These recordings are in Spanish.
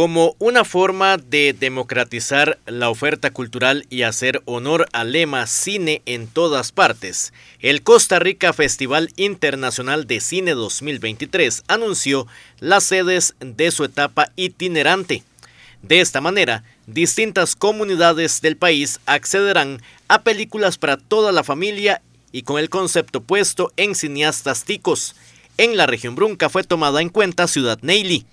como una forma de democratizar la oferta cultural y hacer honor al lema Cine en todas partes. El Costa Rica Festival Internacional de Cine 2023 anunció las sedes de su etapa itinerante. De esta manera, distintas comunidades del país accederán a películas para toda la familia y con el concepto puesto en cineastas ticos. En la región Brunca fue tomada en cuenta Ciudad Neily.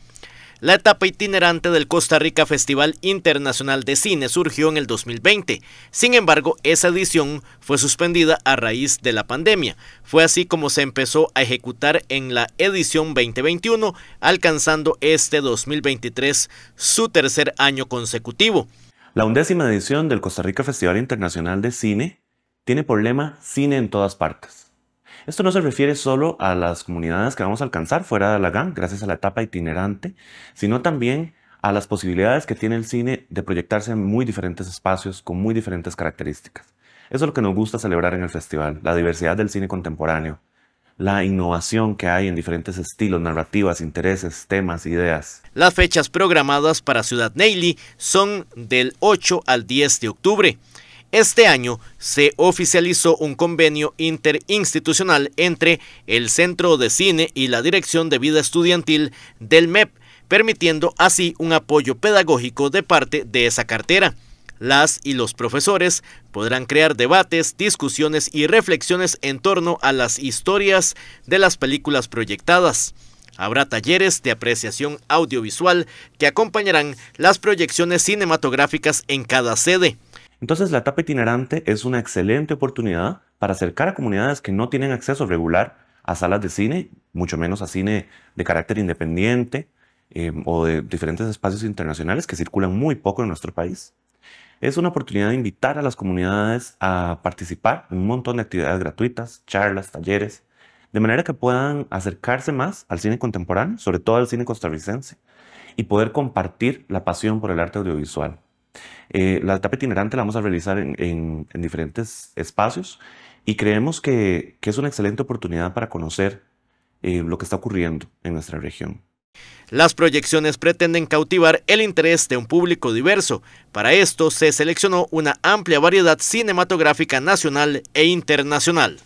La etapa itinerante del Costa Rica Festival Internacional de Cine surgió en el 2020. Sin embargo, esa edición fue suspendida a raíz de la pandemia. Fue así como se empezó a ejecutar en la edición 2021, alcanzando este 2023 su tercer año consecutivo. La undécima edición del Costa Rica Festival Internacional de Cine tiene problema Cine en todas partes esto no se refiere solo a las comunidades que vamos a alcanzar fuera de la GAN, gracias a la etapa itinerante, sino también a las posibilidades que tiene el cine de proyectarse en muy diferentes espacios con muy diferentes características. Eso es lo que nos gusta celebrar en el festival, la diversidad del cine contemporáneo, la innovación que hay en diferentes estilos, narrativas, intereses, temas, ideas. Las fechas programadas para Ciudad Neily son del 8 al 10 de octubre. Este año se oficializó un convenio interinstitucional entre el Centro de Cine y la Dirección de Vida Estudiantil del MEP, permitiendo así un apoyo pedagógico de parte de esa cartera. Las y los profesores podrán crear debates, discusiones y reflexiones en torno a las historias de las películas proyectadas. Habrá talleres de apreciación audiovisual que acompañarán las proyecciones cinematográficas en cada sede. Entonces la etapa itinerante es una excelente oportunidad para acercar a comunidades que no tienen acceso regular a salas de cine, mucho menos a cine de carácter independiente em, o de diferentes espacios internacionales que circulan muy poco en nuestro país. Es una oportunidad de invitar a las comunidades a participar en un montón de actividades gratuitas, charlas, talleres, de manera que puedan acercarse más al cine contemporáneo, sobre todo al cine costarricense, y poder compartir la pasión por el arte audiovisual. Eh, la etapa itinerante la vamos a realizar en, diferentes espacios y creemos que, es una excelente oportunidad para conocer eh, lo que está ocurriendo en nuestra región. Las proyecciones pretenden cautivar el interés de un público diverso. Para esto se seleccionó una amplia variedad cinematográfica nacional e internacional.